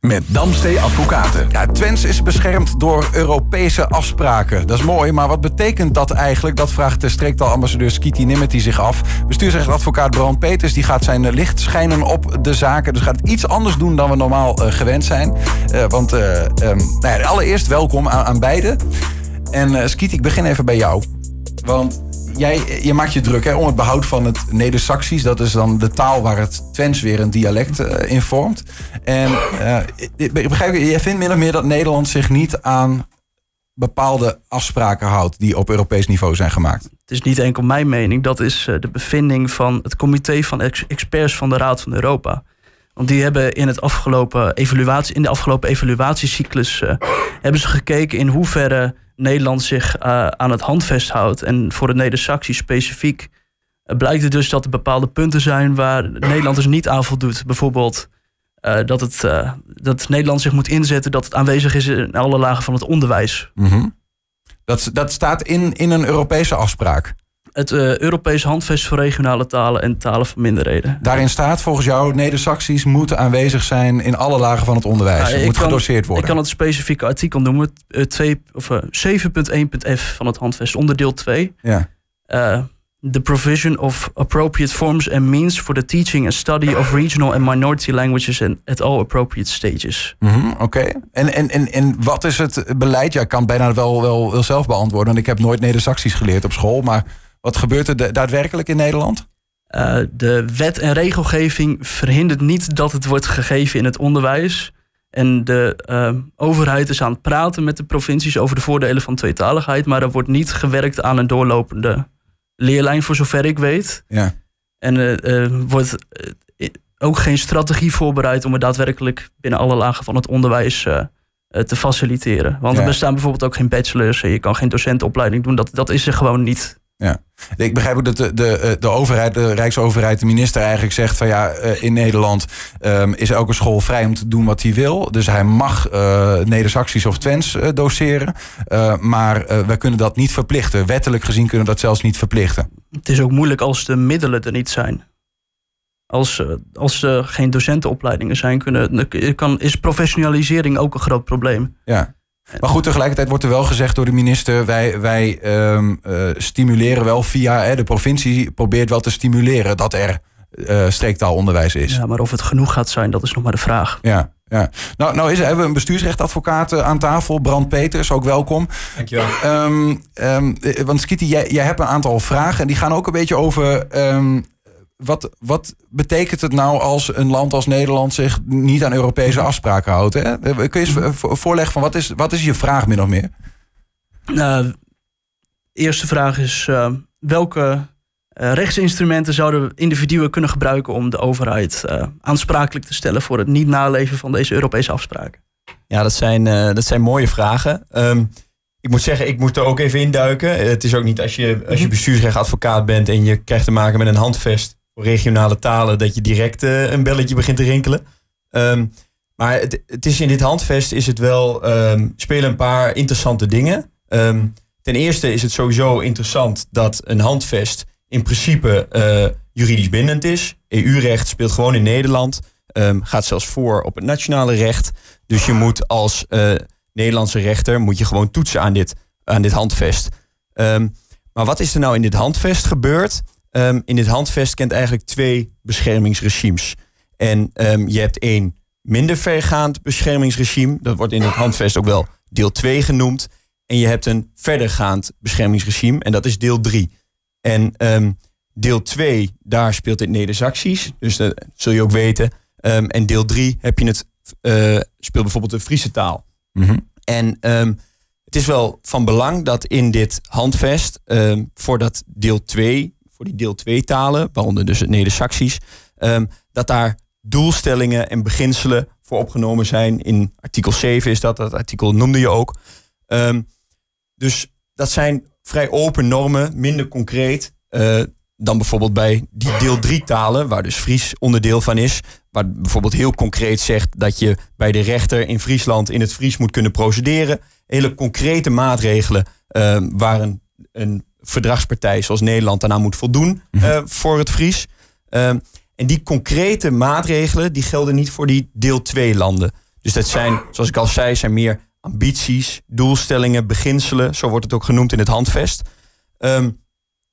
met Damstee Advocaten. Ja, Twens is beschermd door Europese afspraken. Dat is mooi, maar wat betekent dat eigenlijk? Dat vraagt de ambassadeur Skiti Nimmeti zich af. Bestuursrechtadvocaat Bram Peters die gaat zijn licht schijnen op de zaken. Dus gaat het iets anders doen dan we normaal eh, gewend zijn. Eh, want eh, ehm, nou ja, allereerst welkom aan, aan beiden. En Skiti, ik begin even bij jou. Want jij, je maakt je druk hè, om het behoud van het Neder-Saxisch. Dat is dan de taal waar het Twents weer een dialect eh, in vormt. En eh, ik begrijp je, jij vindt min of meer dat Nederland zich niet aan bepaalde afspraken houdt die op Europees niveau zijn gemaakt. Het is niet enkel mijn mening, dat is eh, de bevinding van het comité van experts van de Raad van Europa. Want die hebben in, het afgelopen evaluatie, in de afgelopen evaluatiecyclus eh, hebben ze gekeken in hoeverre Nederland zich eh, aan het handvest houdt. En voor de Neder-Saxie specifiek eh, blijkt het dus dat er bepaalde punten zijn waar Nederland dus niet aan voldoet. Bijvoorbeeld dat, het, dat Nederland zich moet inzetten dat het aanwezig is in alle lagen van het onderwijs. Mhm. dat, dat staat in, in een Europese afspraak het Europese eh, Europees Handvest voor regionale talen en talen van minderheden. Daarin staat volgens jou, Neder-Saxisch moet aanwezig zijn in alle lagen van het onderwijs. Ja, moet gedoseerd worden. Ik kan het specifieke artikel noemen, uh, uh, 7.1.f van het handvest, onderdeel 2. Ja. Eh, the provision of appropriate forms and means for the teaching and study of regional and minority languages and at all appropriate stages. Mm -hmm, Oké. En, en, en, en wat is het beleid? Ja, ik kan bijna wel, wel, wel zelf beantwoorden, want ik heb nooit Neder-Saxisch geleerd op school, maar... Wat gebeurt er daadwerkelijk in Nederland? Eh, de wet en regelgeving verhindert niet dat het wordt gegeven in het onderwijs. En de eh, overheid is aan het praten met de provincies over de voordelen van tweetaligheid. Maar er wordt niet gewerkt aan een doorlopende leerlijn, voor zover ik weet. Ja. En er eh, wordt ook geen strategie voorbereid om het daadwerkelijk binnen alle lagen van het onderwijs te faciliteren. Want er bestaan bijvoorbeeld ook geen bachelors. Je kan geen docentenopleiding doen. Dat, dat is er gewoon niet. Ja. Ik begrijp ook dat de, de, eh, de overheid, de Rijksoverheid, de minister eigenlijk zegt van ja, eh, in Nederland ehm, is elke school vrij om te doen wat hij wil. Dus hij mag uh, Neder-Saxisch of Twents doseren. maar wij kunnen dat niet verplichten. Wettelijk gezien kunnen we dat zelfs niet verplichten. Het is ook moeilijk als de middelen er niet zijn. Als, als er geen docentenopleidingen zijn, kunnen, kan, is professionalisering ook een groot probleem. Ja. Maar goed, tegelijkertijd wordt er wel gezegd door de minister: wij, wij ehm, eh, stimuleren wel via hè, de provincie, probeert wel te stimuleren dat er eh, streektaalonderwijs is. Ja, maar of het genoeg gaat zijn, dat is nog maar de vraag. Ja. Ja. Nou, nou is, hebben we een bestuursrechtadvocaat eh, aan tafel, Brand Peters, ook welkom. Dankjewel. Um, um, want Skitty, jij, jij, hebt een aantal vragen en die gaan ook een beetje over wat, wat betekent het nou als een land als Nederland zich niet aan Europese afspraken houdt? Hè? Kun je eens mhm. voorleggen van wat is, wat is je vraag min of meer? Nou, eerste vraag is eh, welke eh, rechtsinstrumenten zouden individuen kunnen gebruiken om de overheid eh, aansprakelijk te stellen voor het niet naleven van deze Europese afspraken? Ja, dat zijn, dat zijn mooie vragen. Ehm, ik moet zeggen, ik moet er ook even induiken. Het is ook niet als je, als je mhm. bestuursrechtadvocaat bent en je krijgt te maken met een handvest regionale talen, dat je direct eh, een belletje begint te rinkelen. Ehm, maar het, het, is in dit handvest is het wel um, spelen een paar interessante dingen. Ehm, ten eerste is het sowieso interessant dat een handvest in principe eh, juridisch bindend is. EU-recht speelt gewoon in Nederland. gaat zelfs voor op het nationale recht. Dus je moet als eh, Nederlandse rechter moet je gewoon toetsen aan dit, aan dit handvest. maar wat is er nou in dit handvest gebeurd? Ehm, in dit handvest kent eigenlijk twee beschermingsregimes. En ehm, je hebt één minder vergaand beschermingsregime. Dat wordt in het handvest ook wel deel 2 genoemd. En je hebt een verdergaand beschermingsregime. En dat is deel 3. En ehm, deel 2, daar speelt het Neder-Saxisch. Dus dat zul je ook weten. en deel 3 heb je het, eh, speelt bijvoorbeeld de Friese taal. Mhm. En het is wel van belang dat in dit handvest, um, voordat deel 2 voor die deel 2 talen, waaronder dus het Neder-Saxisch, ehm, dat daar doelstellingen en beginselen voor opgenomen zijn. In artikel 7 is dat, dat artikel noemde je ook. Ehm, dus dat zijn vrij open normen, minder concreet eh, dan bijvoorbeeld bij die deel 3 talen, waar dus Fries onderdeel van is. Waar bijvoorbeeld heel concreet zegt dat je bij de rechter in Friesland in het Fries moet kunnen procederen. Hele concrete maatregelen uh, waar een, een verdragspartij zoals Nederland daarna moet voldoen mhm. eh, voor het Fries. Ehm, en die concrete maatregelen die gelden niet voor die deel 2 landen. Dus dat zijn, zoals ik al zei, zijn meer ambities, doelstellingen, beginselen. Zo wordt het ook genoemd in het handvest. Um,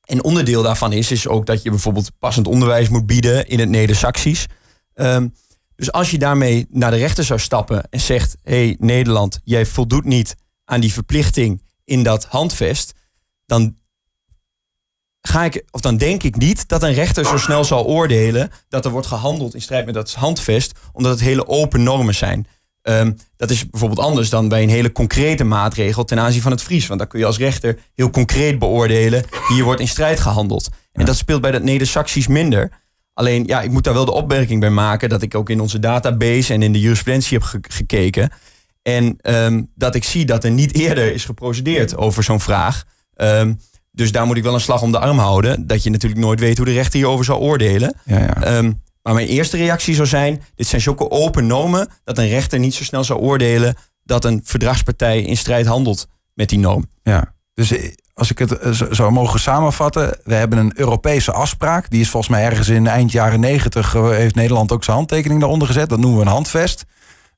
en onderdeel daarvan is, is ook dat je bijvoorbeeld passend onderwijs moet bieden in het Neder-Saxisch. Ehm, dus als je daarmee naar de rechter zou stappen en zegt: hé hey, Nederland, jij voldoet niet aan die verplichting in dat handvest. dan ga ik, of dan denk ik niet dat een rechter zo snel zal oordelen dat er wordt gehandeld in strijd met dat handvest, omdat het hele open normen zijn. Ehm, dat is bijvoorbeeld anders dan bij een hele concrete maatregel ten aanzien van het Fries. Want dan kun je als rechter heel concreet beoordelen, hier wordt in strijd gehandeld. En dat speelt bij dat Neder-Saxisch minder. Alleen, ja, ik moet daar wel de opmerking bij maken dat ik ook in onze database en in de jurisprudentie heb gekeken. En ehm, dat ik zie dat er niet eerder is geprocedeerd over zo'n vraag. Um, dus daar moet ik wel een slag om de arm houden. Dat je natuurlijk nooit weet hoe de rechter hierover zal oordelen. Ja, ja. Ehm, maar mijn eerste reactie zou zijn: dit zijn zulke open nomen dat een rechter niet zo snel zou oordelen dat een verdragspartij in strijd handelt met die noom. Ja, dus eh, als ik het eh, zou mogen samenvatten, we hebben een Europese afspraak. Die is volgens mij ergens in eind jaren negentig eh, heeft Nederland ook zijn handtekening daaronder gezet. Dat noemen we een handvest.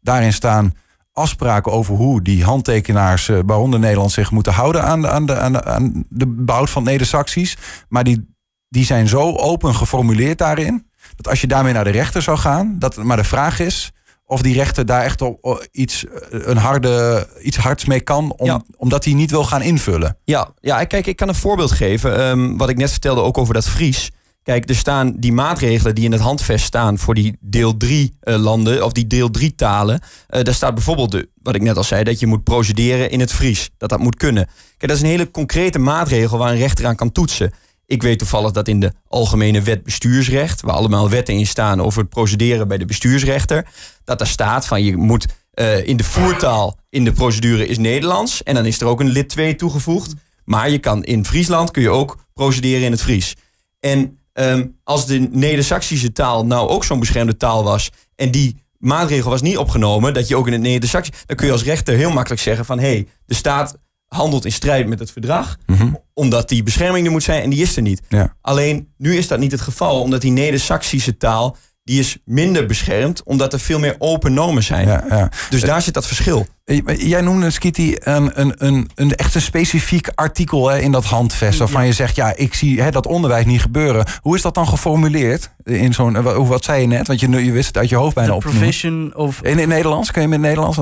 Daarin staan afspraken over hoe die handtekenaars, waaronder eh, Nederland, zich moeten houden aan de, aan de, aan de, aan de behoud van neder Maar die, die zijn zo open geformuleerd daarin. Dat als je daarmee naar de rechter zou gaan, dat maar de vraag is of die rechter daar echt op, iets, eh, een harde, iets hards mee kan, om, omdat hij niet wil gaan invullen. Ja, ja, kijk, ik kan een voorbeeld geven. Ehm, wat ik net vertelde ook over dat Fries. Kijk, er staan die maatregelen die in het handvest staan voor die deel 3 eh, landen of die deel 3 talen. Eh, daar staat bijvoorbeeld, de, wat ik net al zei, dat je moet procederen in het Fries. Dat dat moet kunnen. Kijk, dat is een hele concrete maatregel waar een rechter aan kan toetsen. Ik weet toevallig dat in de Algemene Wet Bestuursrecht, waar allemaal wetten in staan over het procederen bij de bestuursrechter, dat daar staat van je moet eh, in de voertaal in de procedure is Nederlands. En dan is er ook een lid 2 toegevoegd. Maar je kan in Friesland kun je ook procederen in het Fries. En Ehm, als de Neder-Saxische taal nou ook zo'n beschermde taal was en die maatregel was niet opgenomen, dat je ook in het neder dan kun je als rechter heel makkelijk zeggen van hé, hey, de staat handelt in strijd met het verdrag, mhm. omdat die bescherming er moet zijn en die is er niet. Alleen nu is dat niet het geval, omdat die Neder-Saxische taal die is minder beschermd, omdat er veel meer open normen zijn. Ja, ja. Dus daar zit dat verschil. Eh, jij noemde, Skitty, een, een, een, een echt een specifiek artikel hè, in dat handvest. Waarvan je zegt, ja, ik zie hè, dat onderwijs niet gebeuren. Hoe is dat dan geformuleerd? In zo'n, wat, eh, wat zei je net? Want je, je wist het uit je hoofd bijna op. Provision of... In, het Nederlands? Kun je met Nederlands?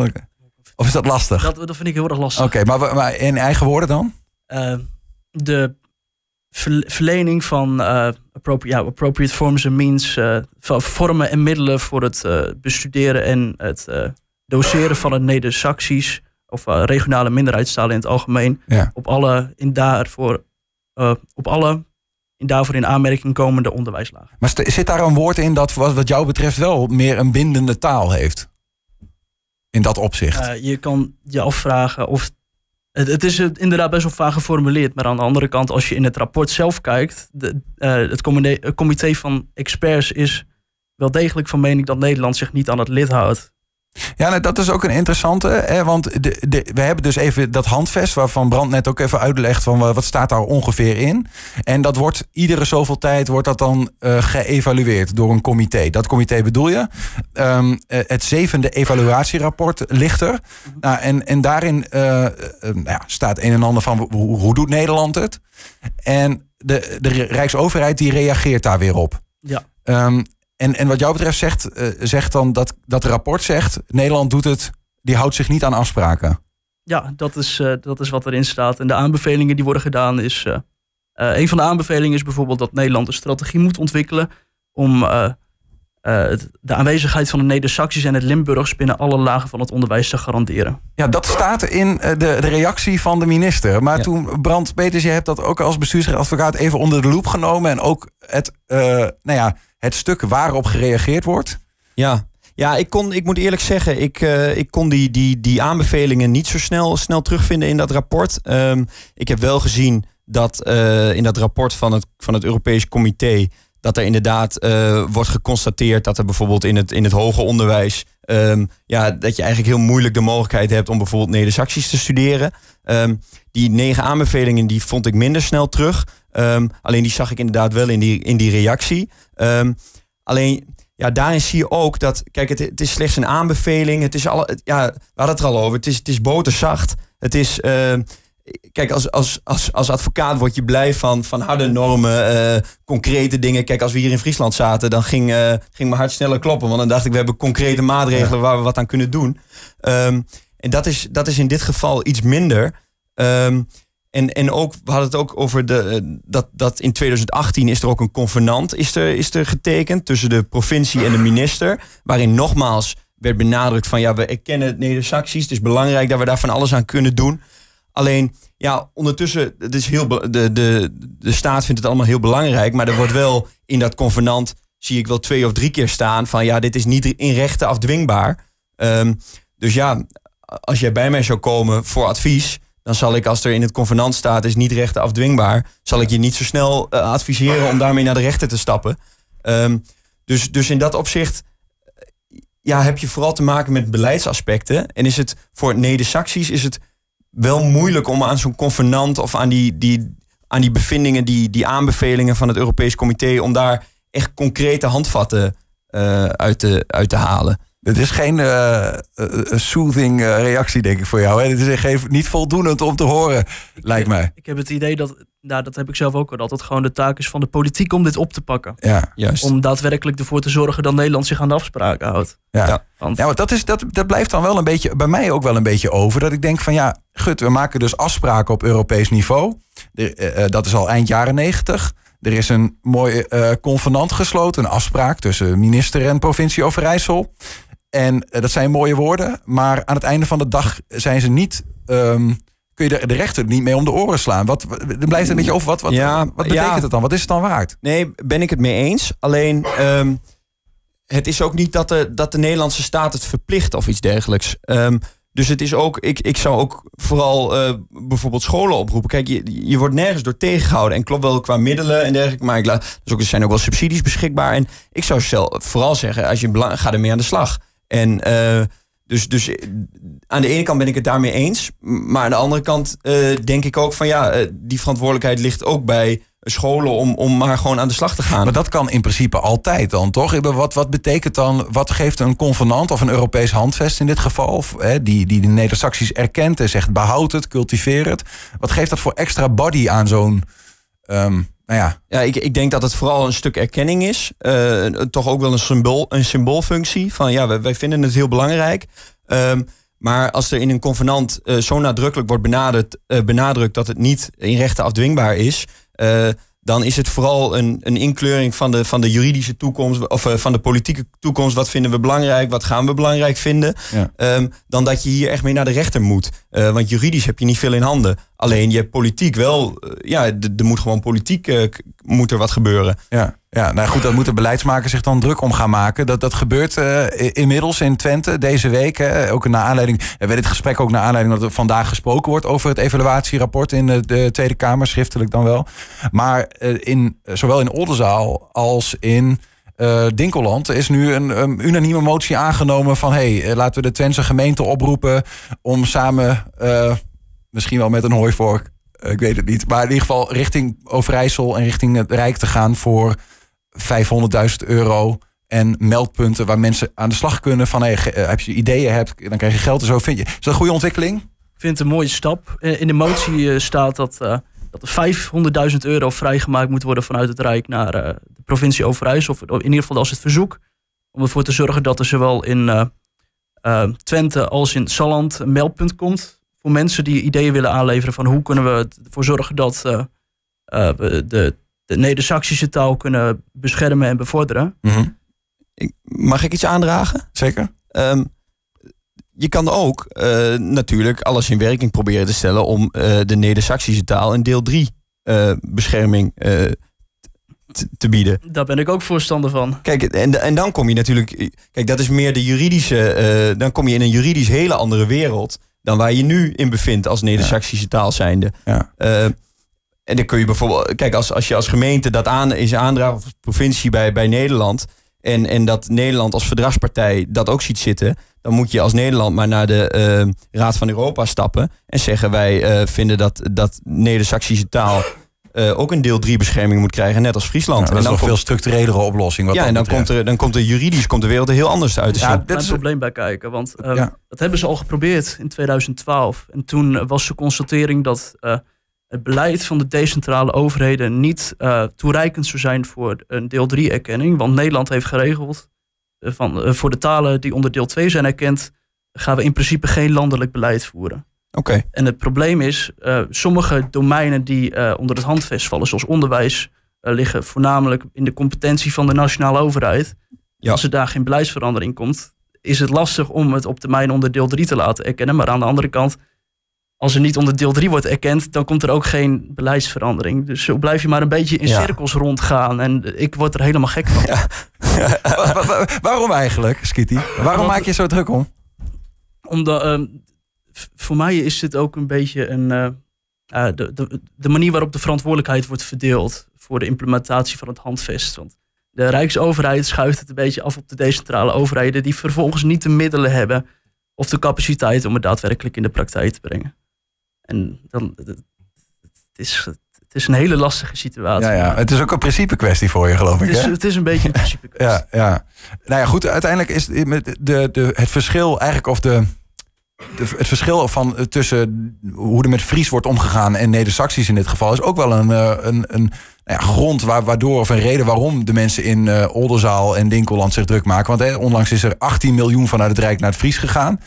Of is dat lastig? Dat, vind ik heel erg lastig. Oké, maar, in eigen woorden dan? Eh, de verlening van eh, appropriate, forms and means, uh, vormen en middelen voor het eh, bestuderen en het doseren van het Neder-Saxisch of regionale minderheidstalen in het algemeen op alle in daarvoor op alle in daarvoor in aanmerking komende onderwijslagen. Maar zit daar een woord in dat wat, wat jou betreft wel meer een bindende taal heeft? In dat opzicht. je kan je afvragen of het, is inderdaad best wel vaag geformuleerd. Maar aan de andere kant, als je in het rapport zelf kijkt. De, eh, het comité van experts is wel degelijk van mening dat Nederland zich niet aan het lid houdt. Ja, dat is ook een interessante. Hè, want de, we hebben dus even dat handvest waarvan Brand net ook even uitlegt van eh, wat staat daar ongeveer in. En dat wordt iedere zoveel tijd wordt dat dan eh, geëvalueerd door een comité. Dat comité bedoel je. Ehm, eh, het zevende evaluatierapport ligt er. Nou, en, en daarin nou staat een en ander van hoe, doet Nederland het? En de, de Rijksoverheid die reageert daar weer op. Ja. Ehm, en, en wat jou betreft zegt, eh, zegt dan dat, dat rapport zegt... Nederland doet het, die houdt zich niet aan afspraken. Ja, dat is, uh, dat is wat erin staat. En de aanbevelingen die worden gedaan is... Eh, een van de aanbevelingen is bijvoorbeeld dat Nederland een strategie moet ontwikkelen... om de aanwezigheid van de neder saxis en het Limburgs... binnen alle lagen van het onderwijs te garanderen. Ja, dat staat in de, de reactie van de minister. Maar toen, Brand Peters, je hebt dat ook als bestuursadvocaat... even onder de loep genomen en ook het... nou ja, het stuk waarop gereageerd wordt? Ja, ja, ik, kon, ik moet eerlijk zeggen, ik, eh, ik kon die, die, die aanbevelingen niet zo snel, snel terugvinden in dat rapport. Ehm, ik heb wel gezien dat eh, in dat rapport van het, van het Europees Comité. dat er inderdaad eh, wordt geconstateerd dat er bijvoorbeeld in het, in het hoger onderwijs. Ehm, ja, dat je eigenlijk heel moeilijk de mogelijkheid hebt om bijvoorbeeld Neder-Saxisch te studeren. Ehm, die negen aanbevelingen die vond ik minder snel terug. Ehm, alleen die zag ik inderdaad wel in die, in die reactie. Ehm, alleen ja, daarin zie je ook dat, kijk, het, het is slechts een aanbeveling. Het is al, ja, we hadden het er al over. Het is, het is boterzacht. Het is, ehm, kijk, als, als, als, als advocaat word je blij van, van harde normen, eh, concrete dingen. Kijk, als we hier in Friesland zaten, dan ging, eh, ging mijn hart sneller kloppen. Want dan dacht ik, we hebben concrete maatregelen waar we wat aan kunnen doen. en dat is, dat is in dit geval iets minder. Um, en, en ook, we hadden het ook over de, eh, dat, dat in 2018 is er ook een convenant is er, is er getekend tussen de provincie en de minister. Waarin nogmaals werd benadrukt van ja, we erkennen het Neder-Saxisch. Het is belangrijk dat we daar van alles aan kunnen doen. Alleen, ja, ondertussen, het is heel de, de, de staat vindt het allemaal heel belangrijk. Maar er wordt wel in dat convenant, zie ik wel twee of drie keer staan van ja, dit is niet in rechten afdwingbaar. Ehm, dus ja, als jij bij mij zou komen voor advies dan zal ik, als er in het convenant staat, is niet rechten afdwingbaar, zal ik je niet zo snel eh, adviseren om daarmee naar de rechter te stappen. Ehm, dus, dus in dat opzicht ja, heb je vooral te maken met beleidsaspecten. En is het voor Neder-Saxies is het wel moeilijk om aan zo'n convenant of aan die, die, aan die bevindingen, die, die aanbevelingen van het Europees Comité, om daar echt concrete handvatten eh, uit, te, uit te halen. Dit is geen eh, eh, soothing eh, reactie, denk ik, voor jou. Hè? Dit is geen, niet voldoende om te horen, lijkt mij. Ik heb het idee dat, nou, dat heb ik zelf ook al, dat het gewoon de taak is van de politiek om dit op te pakken. Ja, juist. Om daadwerkelijk ervoor te zorgen dat Nederland zich aan de afspraken houdt. Ja, Want, ja dat, is, dat, dat blijft dan wel een beetje, bij mij ook wel een beetje over. Dat ik denk van ja, gut, we maken dus afspraken op Europees niveau. dat is al eind jaren negentig. Er is een mooi convenant gesloten, een afspraak tussen minister en provincie Overijssel. En eh, dat zijn mooie woorden, maar aan het einde van de dag zijn ze niet. Ehm, kun je de, rechter niet mee om de oren slaan. Wat, dan blijft een beetje over. Wat, wat, ja, wat betekent het dan? Wat is het dan waard? Nee, ben ik het mee eens. Alleen, ehm, het is ook niet dat de, dat de Nederlandse staat het verplicht of iets dergelijks. Ehm, dus het is ook, ik, ik zou ook vooral eh, bijvoorbeeld scholen oproepen. Kijk, je, je wordt nergens door tegengehouden. En klopt wel qua middelen en dergelijke. Maar ik dus ook, er zijn ook wel subsidies beschikbaar. En ik zou zelf, vooral zeggen, als je belang, ga ermee aan de slag. En eh, dus, dus eh, aan de ene kant ben ik het daarmee eens. Maar aan de andere kant eh, denk ik ook van ja, die verantwoordelijkheid ligt ook bij scholen om, om maar gewoon aan de slag te gaan. Maar dat kan in principe altijd dan, toch? Wat, wat betekent dan, wat geeft een convenant of een Europees handvest in dit geval, of, hè, die, die de neder saxisch erkent en zegt behoud het, cultiveer het. Wat geeft dat voor extra body aan zo'n ehm, nou ja. ja ik, ik denk dat het vooral een stuk erkenning is. Eh, toch ook wel een, symbool, een symboolfunctie. Van ja, wij, vinden het heel belangrijk. Ehm, maar als er in een convenant eh, zo nadrukkelijk wordt eh, benadrukt dat het niet in rechten afdwingbaar is. dan is het vooral een, een inkleuring van de, van de juridische toekomst. of van de politieke toekomst. Wat vinden we belangrijk? Wat gaan we belangrijk vinden? Ehm, dan dat je hier echt mee naar de rechter moet. Eh, want juridisch heb je niet veel in handen. Alleen je hebt politiek wel, eh, ja, er moet gewoon politiek eh, moet er wat gebeuren. Ja, ja, nou goed, dat moeten beleidsmakers zich dan druk om gaan maken. Dat, dat gebeurt inmiddels in Twente deze week. Hè, ook naar aanleiding, we dit gesprek ook naar aanleiding dat er vandaag gesproken wordt over het evaluatierapport in de Tweede Kamer, schriftelijk dan wel. Maar in, zowel in Oldenzaal als in uh, Dinkeland is nu een, unanieme motie aangenomen van hey, eh, laten we de twente gemeente oproepen om samen, eh, misschien wel met een hooivork, ik weet het niet, maar in ieder geval richting Overijssel en richting het Rijk te gaan voor 500.000 euro en meldpunten waar mensen aan de slag kunnen van hey, heb je ideeën hebt, dan krijg je geld en zo. Vind je, is dat een goede ontwikkeling? Ik vind het een mooie stap. In de motie staat dat dat 500.000 euro vrijgemaakt moet worden vanuit het Rijk naar eh, de provincie Overijssel. Of in ieder geval als het verzoek. Om ervoor te zorgen dat er zowel in eh, eh, Twente als in Salland een meldpunt komt. Voor mensen die ideeën willen aanleveren van hoe kunnen we ervoor zorgen dat we de, de Neder-Saxische taal kunnen beschermen en bevorderen. Mhm. mag ik iets aandragen? Zeker. Um, je kan ook eh, natuurlijk alles in werking proberen te stellen om eh, de Neder-Saxische taal in deel 3 eh, bescherming te bieden. Daar ben ik ook voorstander van. Kijk, en, en dan kom je natuurlijk. Kijk, dat is meer de juridische. dan kom je in een juridisch hele andere wereld dan waar je nu in bevindt als Neder-Saxische ja. taal zijnde. en dan kun je bijvoorbeeld. Kijk, als, als je als gemeente dat aan, is aandraagt, of provincie bij, bij Nederland en, en dat Nederland als verdragspartij dat ook ziet zitten. Dan moet je als Nederland maar naar de eh, Raad van Europa stappen. En zeggen wij eh, vinden dat, dat Neder-Saxische taal eh, ook een deel 3 bescherming moet krijgen. Net als Friesland. dat en dan is nog veel structurelere oplossing. Wat ja, en dan komt, er, dan komt er juridisch komt de wereld er heel anders uit. te Ja, dat is een probleem bij kijken. Want dat hebben ze al geprobeerd in 2012. En toen was de constatering dat het beleid van de decentrale overheden niet eh, toereikend zou zijn voor een deel 3-erkenning. Want Nederland heeft geregeld, eh, van, eh, voor de talen die onder deel 2 zijn erkend, gaan we in principe geen landelijk beleid voeren. Oké. En het probleem is, sommige domeinen die onder het handvest vallen, zoals onderwijs, liggen voornamelijk in de competentie van de nationale overheid. Ja. Als er daar geen beleidsverandering komt, is het lastig om het op termijn onder deel 3 te laten erkennen. Maar aan de andere kant als er niet onder deel 3 wordt erkend, dan komt er ook geen beleidsverandering. Dus zo blijf je maar een beetje in cirkels rondgaan. En ik word er helemaal gek van. Waarom eigenlijk, Skitty? Waarom maak je zo druk om? Omdat, ehm, voor mij is het ook een beetje een, eh, de, de, manier waarop de verantwoordelijkheid wordt verdeeld voor de implementatie van het handvest. Want de Rijksoverheid schuift het een beetje af op de decentrale overheden, die vervolgens niet de middelen hebben of de capaciteit om het daadwerkelijk in de praktijk te brengen. En dan, het, is, het is een hele lastige situatie. Ja, ja. Het is ook een principe kwestie voor je, geloof ik. Is, Het is een beetje een principe kwestie. ja, ja. Nou ja, goed. Uiteindelijk is de, de, de, het verschil eigenlijk of de... De, het verschil van, eh, tussen hoe er met Fries wordt omgegaan en Neder-Saxisch in dit geval is ook wel een, eh, een, een nou ja, grond waar, waardoor of een reden waarom de mensen in uh, en Dinkeland zich druk maken. Want hè, onlangs is er 18 miljoen vanuit het Rijk naar het Fries gegaan.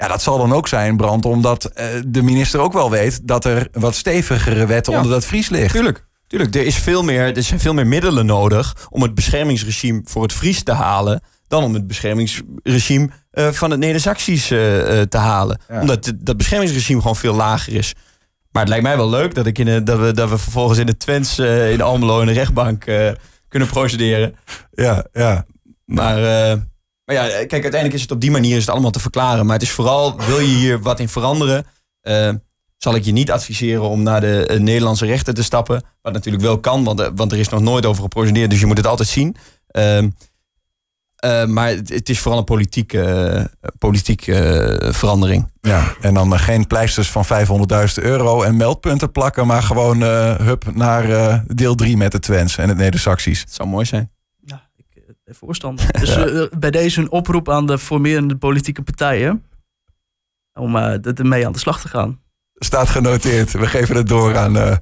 Ja, dat zal dan ook zijn, Brand, omdat eh, de minister ook wel weet dat er wat stevigere wetten onder dat Fries ligt. Tuurlijk. Tuurlijk, er, is veel meer, er zijn veel meer middelen nodig om het beschermingsregime voor het Fries te halen. dan om het beschermingsregime eh, van het Neder-Saxisch eh, te halen. Omdat dat beschermingsregime gewoon veel lager is. Maar het lijkt mij wel leuk dat, ik in, dat, we, dat we vervolgens in de Twents in Almelo in de rechtbank kunnen procederen. Ja, ja. Maar. Maar ja, eh, kijk, uiteindelijk is het op die manier is het allemaal te verklaren. Maar het is vooral, wil je hier wat in veranderen? Eh, zal ik je niet adviseren om naar de eh, Nederlandse rechter te stappen. Wat natuurlijk wel kan, want, want er is nog nooit over geprocedeerd. Dus je moet het altijd zien. Ehm, maar het, is vooral een politieke, politieke verandering. Ja, en dan geen pleisters van 500.000 euro en meldpunten plakken, maar gewoon hup naar deel 3 met de Twents en het neder saxisch Het zou mooi zijn voorstander. Dus eh, bij deze een oproep aan de formerende politieke partijen. Om eh, ermee aan de slag te gaan. Staat genoteerd. We geven het door aan eh,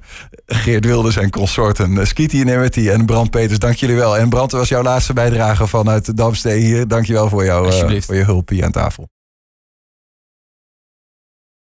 Geert Wilders en consorten. Skitty en en Brand Peters, dank jullie wel. En Brand, was jouw laatste bijdrage vanuit Damstee hier. Dank je wel voor, jou, voor je hulp hier aan tafel.